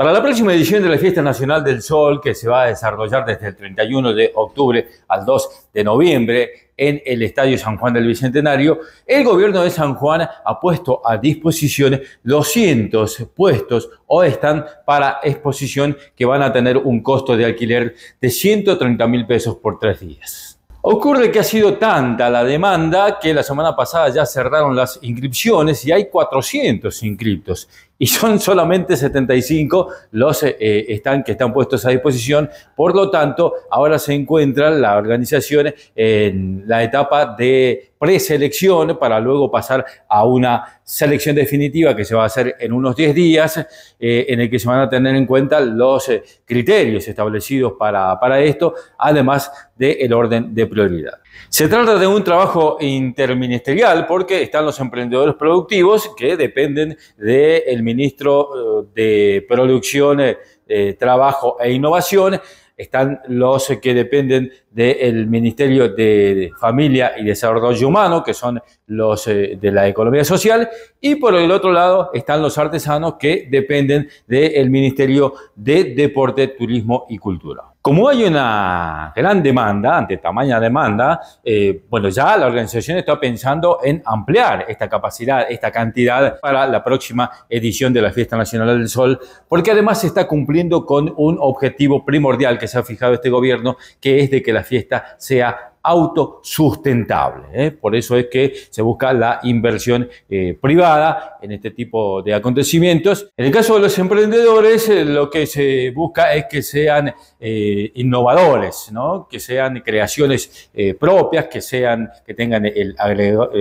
Para la próxima edición de la Fiesta Nacional del Sol, que se va a desarrollar desde el 31 de octubre al 2 de noviembre en el Estadio San Juan del Bicentenario, el gobierno de San Juan ha puesto a disposición 200 puestos o están para exposición que van a tener un costo de alquiler de 130 mil pesos por tres días. Ocurre que ha sido tanta la demanda que la semana pasada ya cerraron las inscripciones y hay 400 inscriptos y son solamente 75 los eh, eh, que están puestos a disposición. Por lo tanto, ahora se encuentra las organizaciones en la etapa de preselección para luego pasar a una selección definitiva que se va a hacer en unos 10 días, eh, en el que se van a tener en cuenta los criterios establecidos para, para esto, además del orden de prioridad. Se trata de un trabajo interministerial porque están los emprendedores productivos que dependen del de ministro eh, de Producción, eh, Trabajo e Innovación, están los que dependen del Ministerio de Familia y Desarrollo Humano, que son los eh, de la Economía Social, y por el otro lado están los artesanos que dependen del Ministerio de Deporte, Turismo y Cultura. Como hay una gran demanda, ante tamaña demanda, eh, bueno, ya la organización está pensando en ampliar esta capacidad, esta cantidad para la próxima edición de la Fiesta Nacional del Sol, porque además se está cumpliendo con un objetivo primordial que se ha fijado este gobierno, que es de que la fiesta sea autosustentable. ¿eh? Por eso es que se busca la inversión eh, privada en este tipo de acontecimientos. En el caso de los emprendedores, eh, lo que se busca es que sean innovadores, ¿no? que sean creaciones propias, que, sean, que tengan el,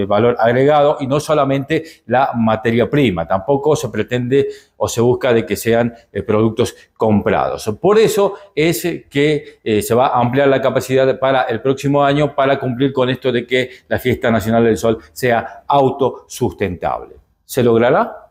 valor agregado y no solamente la materia prima. Tampoco se pretende o se busca de que sean productos comprados. Por eso es que se va a ampliar la capacidad para el próximo año para cumplir con esto de que la fiesta nacional del sol sea autosustentable. ¿Se logrará?